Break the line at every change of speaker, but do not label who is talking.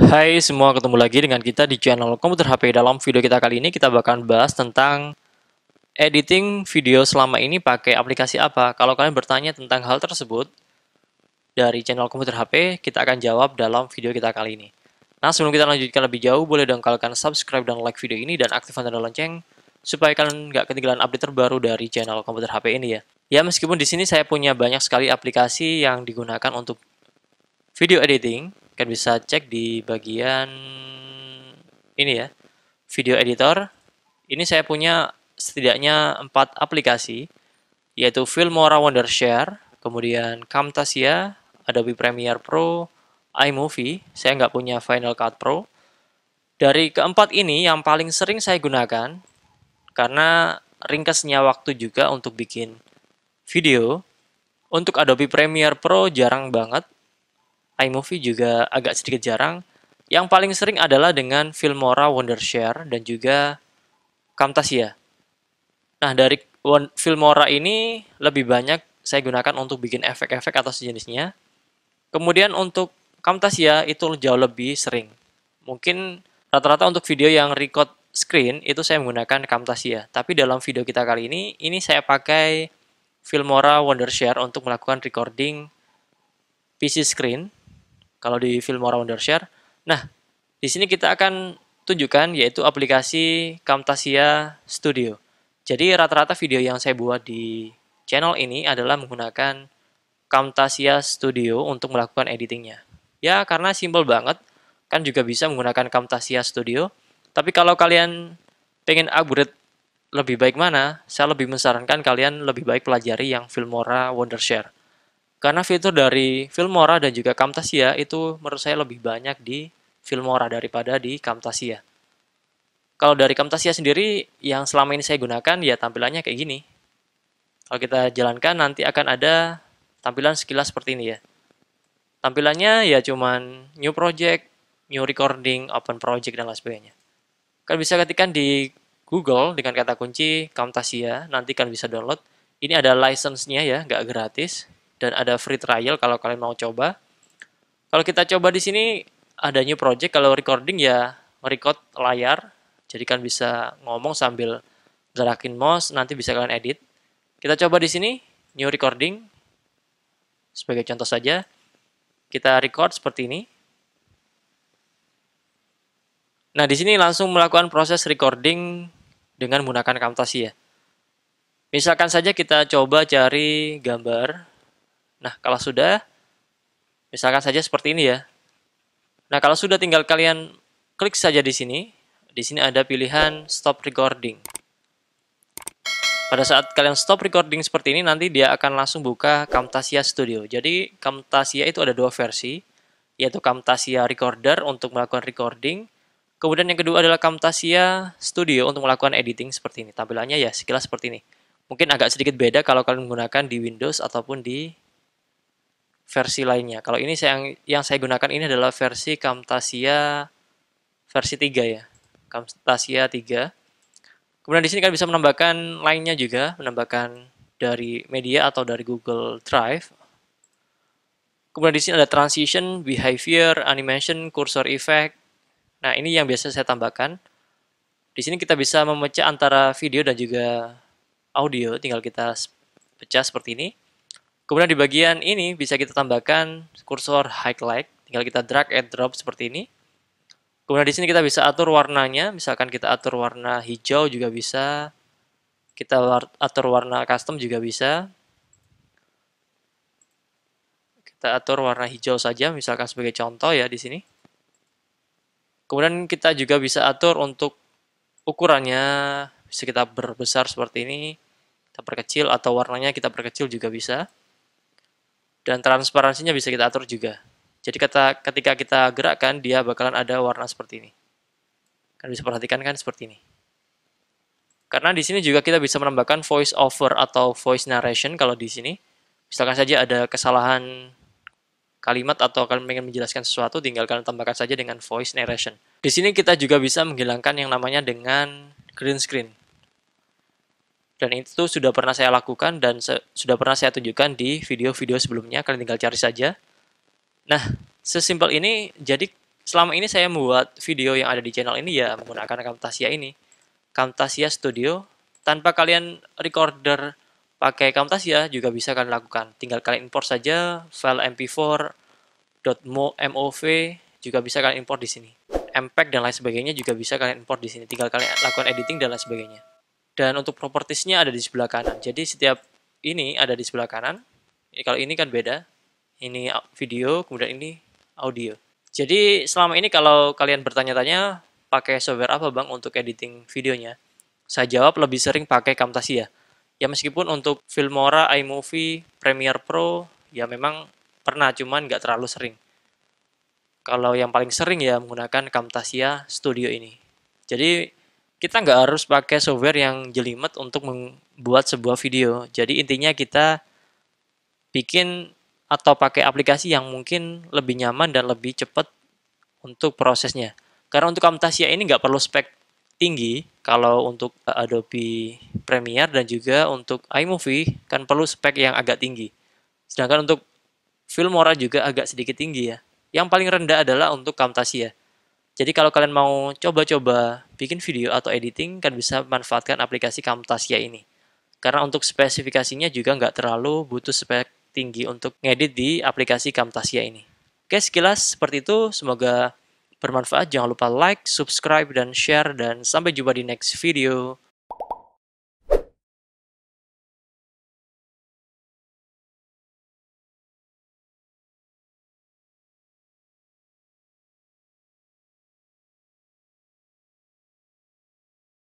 Hai semua, ketemu lagi dengan kita di channel Komputer HP. Dalam video kita kali ini kita bakal bahas tentang editing video selama ini pakai aplikasi apa. Kalau kalian bertanya tentang hal tersebut dari channel Komputer HP, kita akan jawab dalam video kita kali ini. Nah, sebelum kita lanjutkan lebih jauh, boleh dong kalian subscribe dan like video ini dan aktifkan tanda lonceng supaya kalian nggak ketinggalan update terbaru dari channel Komputer HP ini ya. Ya, meskipun di sini saya punya banyak sekali aplikasi yang digunakan untuk video editing, kalian bisa cek di bagian ini ya video editor ini saya punya setidaknya empat aplikasi yaitu Filmora Wondershare kemudian Camtasia Adobe Premiere Pro iMovie saya nggak punya Final Cut Pro dari keempat ini yang paling sering saya gunakan karena ringkasnya waktu juga untuk bikin video untuk Adobe Premiere Pro jarang banget iMovie juga agak sedikit jarang. Yang paling sering adalah dengan Filmora Wondershare dan juga Camtasia. Nah, dari Filmora ini lebih banyak saya gunakan untuk bikin efek-efek atau sejenisnya. Kemudian untuk Camtasia itu jauh lebih sering. Mungkin rata-rata untuk video yang record screen itu saya menggunakan Camtasia. Tapi dalam video kita kali ini, ini saya pakai Filmora Wondershare untuk melakukan recording PC screen kalau di Filmora Wondershare. Nah, di sini kita akan tunjukkan yaitu aplikasi Camtasia Studio. Jadi rata-rata video yang saya buat di channel ini adalah menggunakan Camtasia Studio untuk melakukan editingnya. Ya, karena simple banget, kan juga bisa menggunakan Camtasia Studio. Tapi kalau kalian pengen upgrade lebih baik mana, saya lebih mensarankan kalian lebih baik pelajari yang Filmora Wondershare. Karena fitur dari Filmora dan juga Camtasia itu menurut saya lebih banyak di Filmora daripada di Camtasia. Kalau dari Camtasia sendiri yang selama ini saya gunakan ya tampilannya kayak gini. Kalau kita jalankan nanti akan ada tampilan sekilas seperti ini ya. Tampilannya ya cuman new project, new recording, open project dan lain sebagainya. Kalian bisa ketikkan di Google dengan kata kunci Camtasia, nanti kalian bisa download. Ini ada license-nya ya, nggak gratis dan ada free trial kalau kalian mau coba. Kalau kita coba di sini ada new project kalau recording ya record layar. Jadi kan bisa ngomong sambil gerakin mouse nanti bisa kalian edit. Kita coba di sini new recording sebagai contoh saja. Kita record seperti ini. Nah, di sini langsung melakukan proses recording dengan menggunakan Camtasia. Misalkan saja kita coba cari gambar Nah, kalau sudah, misalkan saja seperti ini ya. Nah, kalau sudah tinggal kalian klik saja di sini. Di sini ada pilihan stop recording. Pada saat kalian stop recording seperti ini, nanti dia akan langsung buka Camtasia Studio. Jadi, Camtasia itu ada dua versi, yaitu Camtasia Recorder untuk melakukan recording, Kemudian yang kedua adalah Camtasia Studio untuk melakukan editing seperti ini. Tampilannya ya sekilas seperti ini. Mungkin agak sedikit beda kalau kalian menggunakan di Windows ataupun di versi lainnya. Kalau ini saya yang, yang saya gunakan ini adalah versi Camtasia versi 3 ya. Camtasia 3. Kemudian di sini kan bisa menambahkan lainnya juga, menambahkan dari media atau dari Google Drive. Kemudian di sini ada transition, behavior, animation, cursor effect. Nah, ini yang biasa saya tambahkan. Di sini kita bisa memecah antara video dan juga audio, tinggal kita pecah seperti ini. Kemudian di bagian ini bisa kita tambahkan kursor highlight, tinggal kita drag and drop seperti ini. Kemudian di sini kita bisa atur warnanya, misalkan kita atur warna hijau juga bisa, kita atur warna custom juga bisa. Kita atur warna hijau saja, misalkan sebagai contoh ya di sini. Kemudian kita juga bisa atur untuk ukurannya, bisa kita berbesar seperti ini, kita perkecil, atau warnanya kita perkecil juga bisa dan transparansinya bisa kita atur juga. Jadi kata, ketika kita gerakkan, dia bakalan ada warna seperti ini. Kalian bisa perhatikan kan seperti ini. Karena di sini juga kita bisa menambahkan voice over atau voice narration kalau di sini. Misalkan saja ada kesalahan kalimat atau kalian ingin menjelaskan sesuatu, tinggal kalian tambahkan saja dengan voice narration. Di sini kita juga bisa menghilangkan yang namanya dengan green screen dan itu sudah pernah saya lakukan dan sudah pernah saya tunjukkan di video-video sebelumnya kalian tinggal cari saja nah sesimpel ini jadi selama ini saya membuat video yang ada di channel ini ya menggunakan Camtasia ini Camtasia Studio tanpa kalian recorder pakai Camtasia juga bisa kalian lakukan tinggal kalian import saja file mp4 .mov juga bisa kalian import di sini. MPEG dan lain sebagainya juga bisa kalian import di sini. Tinggal kalian lakukan editing dan lain sebagainya dan untuk propertiesnya ada di sebelah kanan. Jadi setiap ini ada di sebelah kanan. Ini kalau ini kan beda. Ini video, kemudian ini audio. Jadi selama ini kalau kalian bertanya-tanya pakai software apa bang untuk editing videonya, saya jawab lebih sering pakai Camtasia. Ya meskipun untuk Filmora, iMovie, Premiere Pro, ya memang pernah, cuman nggak terlalu sering. Kalau yang paling sering ya menggunakan Camtasia Studio ini. Jadi kita nggak harus pakai software yang jelimet untuk membuat sebuah video. Jadi intinya kita bikin atau pakai aplikasi yang mungkin lebih nyaman dan lebih cepat untuk prosesnya. Karena untuk Camtasia ini nggak perlu spek tinggi kalau untuk Adobe Premiere dan juga untuk iMovie kan perlu spek yang agak tinggi. Sedangkan untuk Filmora juga agak sedikit tinggi ya. Yang paling rendah adalah untuk Camtasia jadi kalau kalian mau coba-coba bikin video atau editing, kalian bisa manfaatkan aplikasi Camtasia ini. Karena untuk spesifikasinya juga nggak terlalu butuh spek tinggi untuk ngedit di aplikasi Camtasia ini. Oke, sekilas seperti itu. Semoga bermanfaat. Jangan lupa like, subscribe, dan share. Dan sampai jumpa di next video.